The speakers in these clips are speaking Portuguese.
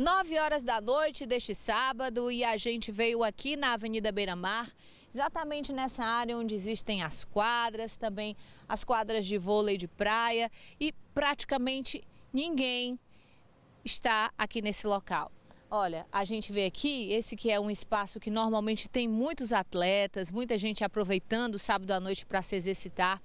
9 horas da noite deste sábado e a gente veio aqui na Avenida Beira Mar, exatamente nessa área onde existem as quadras, também as quadras de vôlei de praia e praticamente ninguém está aqui nesse local. Olha, a gente vê aqui, esse que é um espaço que normalmente tem muitos atletas, muita gente aproveitando o sábado à noite para se exercitar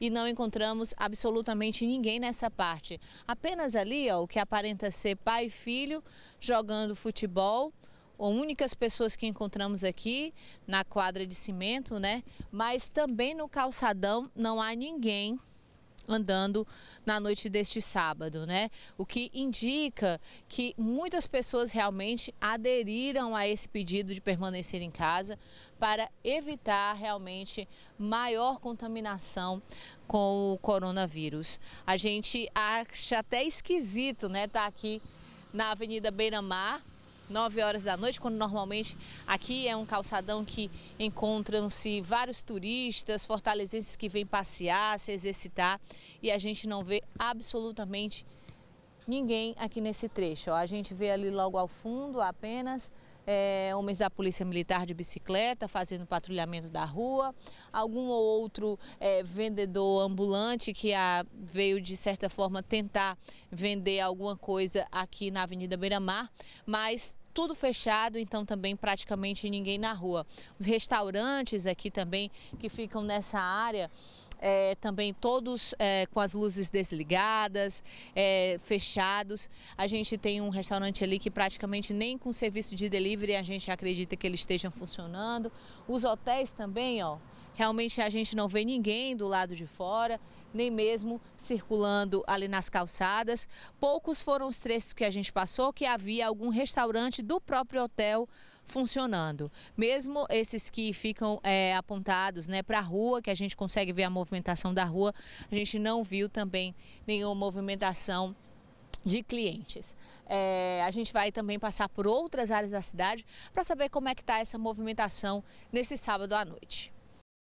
e não encontramos absolutamente ninguém nessa parte. Apenas ali, ó, o que aparenta ser pai e filho jogando futebol, ou únicas pessoas que encontramos aqui na quadra de cimento, né? Mas também no calçadão não há ninguém andando na noite deste sábado, né? O que indica que muitas pessoas realmente aderiram a esse pedido de permanecer em casa para evitar realmente maior contaminação com o coronavírus. A gente acha até esquisito, né, estar tá aqui na Avenida Beira-Mar, 9 horas da noite, quando normalmente aqui é um calçadão que encontram-se vários turistas, fortalezenses que vêm passear, se exercitar e a gente não vê absolutamente ninguém aqui nesse trecho. a gente vê ali logo ao fundo apenas é, homens da Polícia Militar de bicicleta fazendo patrulhamento da rua, algum ou outro é, vendedor ambulante que a, veio de certa forma tentar vender alguma coisa aqui na Avenida Beira Mar, mas tudo fechado, então também praticamente ninguém na rua. Os restaurantes aqui também que ficam nessa área é, também todos é, com as luzes desligadas, é, fechados. A gente tem um restaurante ali que praticamente nem com serviço de delivery a gente acredita que eles estejam funcionando. Os hotéis também, ó, realmente a gente não vê ninguém do lado de fora, nem mesmo circulando ali nas calçadas. Poucos foram os trechos que a gente passou que havia algum restaurante do próprio hotel funcionando. Mesmo esses que ficam é, apontados né, para a rua, que a gente consegue ver a movimentação da rua, a gente não viu também nenhuma movimentação de clientes. É, a gente vai também passar por outras áreas da cidade para saber como é que está essa movimentação nesse sábado à noite.